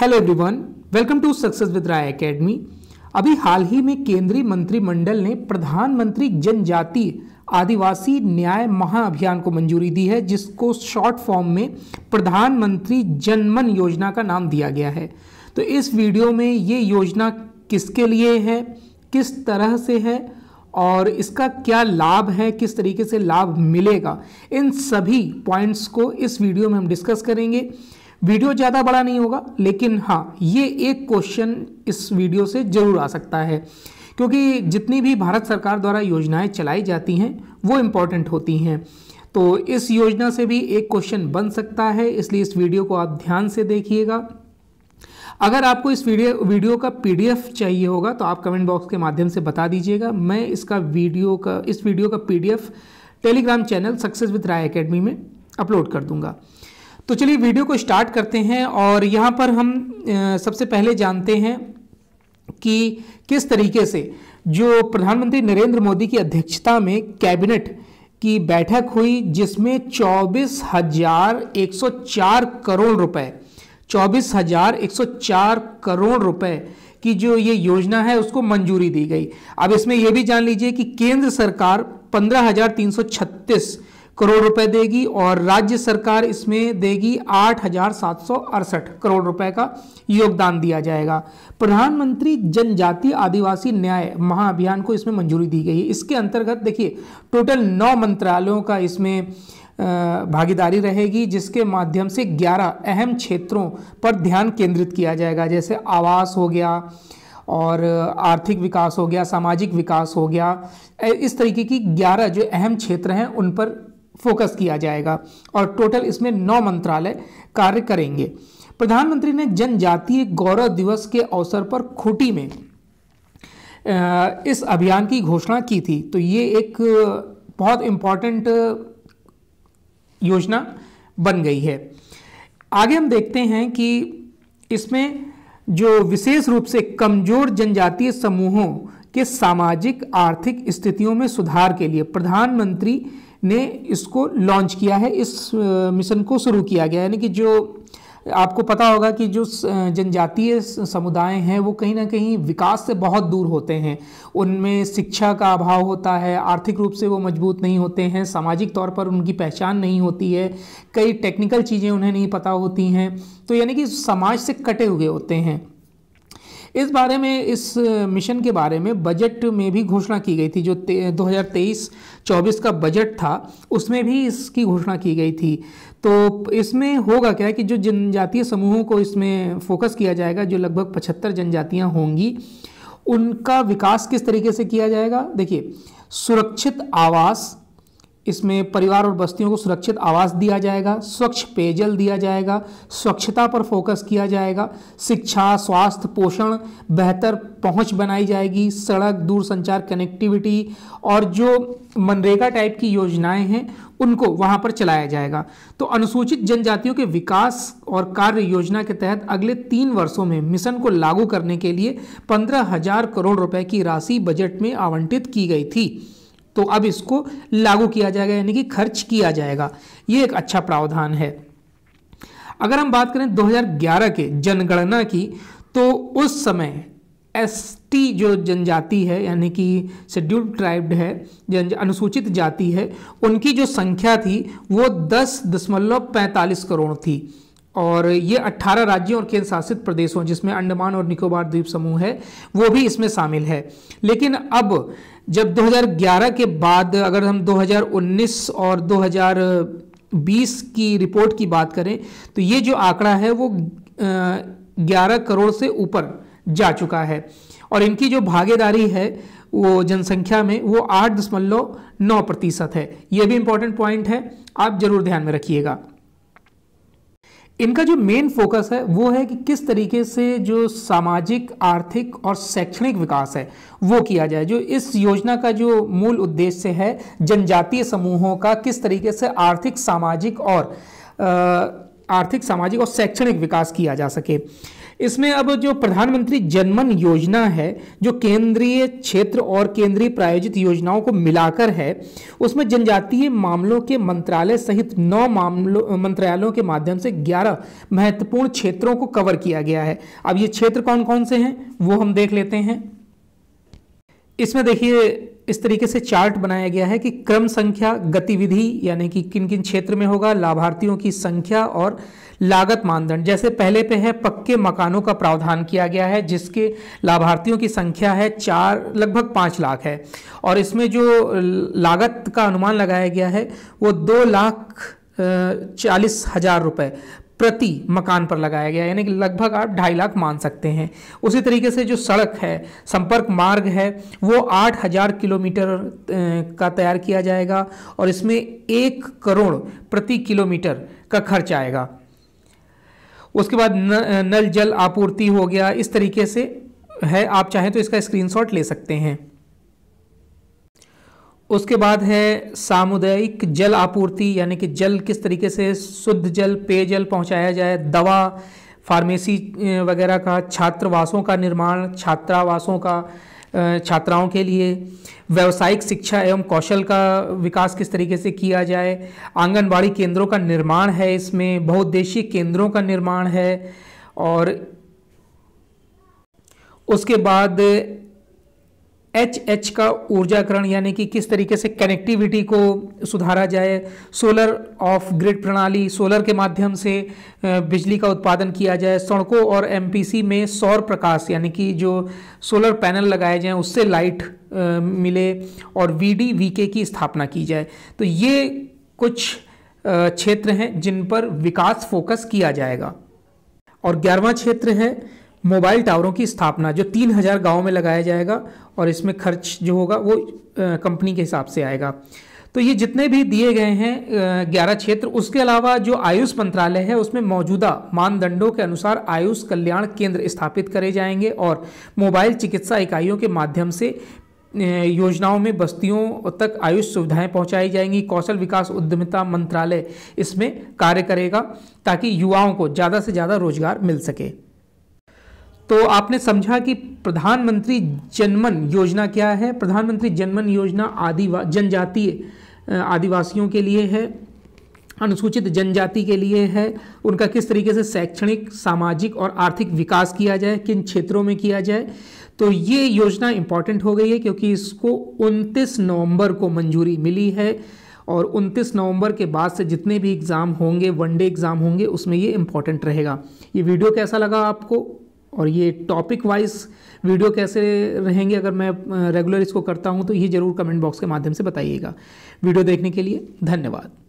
hello everyone welcome to Success with Rai Academy अभी हाल ही में केंद्रीय मंत्रिमंडल ने प्रधानमंत्री जनजाति आदिवासी न्याय महाअभियान को मंजूरी दी है जिसको शॉर्ट फॉर्म में प्रधानमंत्री जनमन योजना का नाम दिया गया है तो इस वीडियो में ये योजना किसके लिए है किस तरह से है और इसका क्या लाभ है किस तरीके से लाभ मिलेगा इन सभी पॉइंट्स को इस वीडियो में हम डिस्कस करेंगे वीडियो ज़्यादा बड़ा नहीं होगा लेकिन हाँ ये एक क्वेश्चन इस वीडियो से ज़रूर आ सकता है क्योंकि जितनी भी भारत सरकार द्वारा योजनाएं चलाई जाती हैं वो इम्पॉर्टेंट होती हैं तो इस योजना से भी एक क्वेश्चन बन सकता है इसलिए इस वीडियो को आप ध्यान से देखिएगा अगर आपको इस वीडियो वीडियो का पीडीएफ चाहिए होगा तो आप कमेंट बॉक्स के माध्यम से बता दीजिएगा मैं इसका वीडियो का इस वीडियो का PDF Telegram channel Success with Rai Academy में अपलोड कर दूंगा तो चलिए वीडियो को स्टार्ट करते हैं और यहाँ पर हम सबसे पहले जानते हैं कि किस तरीके से जो प्रधानमंत्री नरेंद्र मोदी की अध्यक्षता में कैबिनेट की बैठक हुई जिसमें चौबीस हजार एक सौ चार करोड़ रुपए चौबीस हजार एक सौ चार करोड़ रुपए की जो ये योजना है उसको मंजूरी दी गई अब इसमें यह भी जान लीजिए कि केंद्र सरकार पंद्रह हजार तीन सौ छत्तीस करोड़ रुपए देगी और राज्य सरकार इसमें देगी आठ हजार सात सौ अड़सठ करोड़ रुपए का योगदान दिया जाएगा प्रधानमंत्री जनजातीय आदिवासी न्याय महाअभियान को इसमें मंजूरी दी गई है इसके अंतर्गत देखिए टोटल नौ मंत्रालयों का इसमें भागीदारी रहेगी जिसके माध्यम से 11 अहम क्षेत्रों पर ध्यान केंद्रित किया जाएगा जैसे आवास हो गया और आर्थिक विकास हो गया सामाजिक विकास हो गया इस तरीके की 11 जो अहम क्षेत्र हैं उन पर फोकस किया जाएगा और टोटल इसमें नौ मंत्रालय कार्य करेंगे प्रधानमंत्री ने जनजातीय गौरव दिवस के अवसर पर खूटी में इस अभियान की घोषणा की थी तो ये एक बहुत इम्पॉर्टेंट योजना बन गई है आगे हम देखते हैं कि इसमें जो विशेष रूप से कमजोर जनजातीय समूहों के सामाजिक आर्थिक स्थितियों में सुधार के लिए प्रधानमंत्री ने इसको लॉन्च किया है इस मिशन को शुरू किया गया यानी कि जो आपको पता होगा कि जो जनजातीय समुदाय हैं वो कहीं ना कहीं विकास से बहुत दूर होते हैं उनमें शिक्षा का अभाव होता है आर्थिक रूप से वो मजबूत नहीं होते हैं सामाजिक तौर पर उनकी पहचान नहीं होती है कई टेक्निकल चीज़ें उन्हें नहीं पता होती हैं तो यानी कि समाज से कटे हुए होते हैं इस बारे में इस मिशन के बारे में बजट में भी घोषणा की गई थी जो 2023-24 का बजट था उसमें भी इसकी घोषणा की गई थी तो इसमें होगा क्या कि जो जनजातीय समूहों को इसमें फोकस किया जाएगा जो लगभग पचहत्तर जनजातियाँ होंगी उनका विकास किस तरीके से किया जाएगा देखिए सुरक्षित आवास इसमें परिवार और बस्तियों को सुरक्षित आवास दिया जाएगा स्वच्छ पेयजल दिया जाएगा स्वच्छता पर फोकस किया जाएगा शिक्षा स्वास्थ्य पोषण बेहतर पहुंच बनाई जाएगी सड़क दूर संचार कनेक्टिविटी और जो मनरेगा टाइप की योजनाएं हैं उनको वहां पर चलाया जाएगा तो अनुसूचित जनजातियों के विकास और कार्य योजना के तहत अगले तीन वर्षों में मिशन को लागू करने के लिए पंद्रह हजार करोड़ रुपए की राशि बजट में आवंटित की गई थी तो अब इसको लागू किया जाएगा यानी कि खर्च किया जाएगा ये एक अच्छा प्रावधान है अगर हम बात करें 2011 के जनगणना की तो उस समय एसटी जो जनजाति है यानी कि शेड्यूल्ड ट्राइब्ड है जन अनुसूचित जाति है उनकी जो संख्या थी वो दस दशमलव पैंतालीस करोड़ थी और ये 18 राज्यों और केंद्र शासित प्रदेशों जिसमें अंडमान और निकोबार द्वीप समूह है वो भी इसमें शामिल है लेकिन अब जब 2011 के बाद अगर हम 2019 और 2020 की रिपोर्ट की बात करें तो ये जो आंकड़ा है वो 11 करोड़ से ऊपर जा चुका है और इनकी जो भागीदारी है वो जनसंख्या में वो आठ दशमलव नौ प्रतिशत है ये भी इम्पोर्टेंट पॉइंट है आप जरूर ध्यान में रखिएगा इनका जो मेन फोकस है वो है कि किस तरीके से जो सामाजिक आर्थिक और शैक्षणिक विकास है वो किया जाए जो इस योजना का जो मूल उद्देश्य है जनजातीय समूहों का किस तरीके से आर्थिक सामाजिक और आ, आर्थिक सामाजिक और शैक्षणिक विकास किया जा सके इसमें अब जो प्रधानमंत्री जनमन योजना है जो केंद्रीय क्षेत्र और केंद्रीय प्रायोजित योजनाओं को मिलाकर है उसमें जनजातीय मामलों के मंत्रालय सहित नौ मामलों मंत्रालयों के माध्यम से ग्यारह महत्वपूर्ण क्षेत्रों को कवर किया गया है अब ये क्षेत्र कौन कौन से हैं वो हम देख लेते हैं इसमें देखिए इस तरीके से चार्ट बनाया गया है कि क्रम संख्या गतिविधि यानी कि किन किन क्षेत्र में होगा लाभार्थियों की संख्या और लागत मानदंड जैसे पहले पे है पक्के मकानों का प्रावधान किया गया है जिसके लाभार्थियों की संख्या है चार लगभग पाँच लाख है और इसमें जो लागत का अनुमान लगाया गया है वो दो लाख चालीस हज़ार रुपये प्रति मकान पर लगाया गया यानी कि लगभग आप ढाई लाख मान सकते हैं उसी तरीके से जो सड़क है संपर्क मार्ग है वो आठ हज़ार किलोमीटर का तैयार किया जाएगा और इसमें एक करोड़ प्रति किलोमीटर का खर्च आएगा उसके बाद न, नल जल आपूर्ति हो गया इस तरीके से है आप चाहें तो इसका स्क्रीनशॉट ले सकते हैं उसके बाद है सामुदायिक जल आपूर्ति यानी कि जल किस तरीके से शुद्ध जल पेयजल पहुंचाया जाए दवा फार्मेसी वगैरह का छात्रवासों का निर्माण छात्रावासों का छात्राओं के लिए व्यावसायिक शिक्षा एवं कौशल का विकास किस तरीके से किया जाए आंगनबाड़ी केंद्रों का निर्माण है इसमें बहुद्देशीय केंद्रों का निर्माण है और उसके बाद एच एच का ऊर्जाकरण यानी कि किस तरीके से कनेक्टिविटी को सुधारा जाए सोलर ऑफ ग्रिड प्रणाली सोलर के माध्यम से बिजली का उत्पादन किया जाए सड़कों और एमपीसी में सौर प्रकाश यानी कि जो सोलर पैनल लगाए जाएं उससे लाइट मिले और वी डी वी के की स्थापना की जाए तो ये कुछ क्षेत्र हैं जिन पर विकास फोकस किया जाएगा और ग्यारहवा क्षेत्र है मोबाइल टावरों की स्थापना जो तीन हज़ार गाँव में लगाया जाएगा और इसमें खर्च जो होगा वो कंपनी के हिसाब से आएगा तो ये जितने भी दिए गए हैं ग्यारह क्षेत्र उसके अलावा जो आयुष मंत्रालय है उसमें मौजूदा मानदंडों के अनुसार आयुष कल्याण केंद्र स्थापित करे जाएंगे और मोबाइल चिकित्सा इकाइयों के माध्यम से योजनाओं में बस्तियों तक आयुष सुविधाएं पहुंचाई जाएंगी कौशल विकास उद्यमिता मंत्रालय इसमें कार्य करेगा ताकि युवाओं को ज़्यादा से ज़्यादा रोजगार मिल सके तो आपने समझा कि प्रधानमंत्री जनमन योजना क्या है प्रधानमंत्री जनमन योजना आदिवा जनजातीय आदिवासियों के लिए है अनुसूचित जनजाति के लिए है उनका किस तरीके से शैक्षणिक सामाजिक और आर्थिक विकास किया जाए किन क्षेत्रों में किया जाए तो ये योजना इम्पॉर्टेंट हो गई है क्योंकि इसको 29 नवंबर को मंजूरी मिली है और 29 नवंबर के बाद से जितने भी एग्ज़ाम होंगे वनडे एग्ज़ाम होंगे उसमें ये इम्पॉर्टेंट रहेगा ये वीडियो कैसा लगा आपको और ये टॉपिक वाइज वीडियो कैसे रहेंगे अगर मैं रेगुलर इसको करता हूँ तो ये ज़रूर कमेंट बॉक्स के माध्यम से बताइएगा वीडियो देखने के लिए धन्यवाद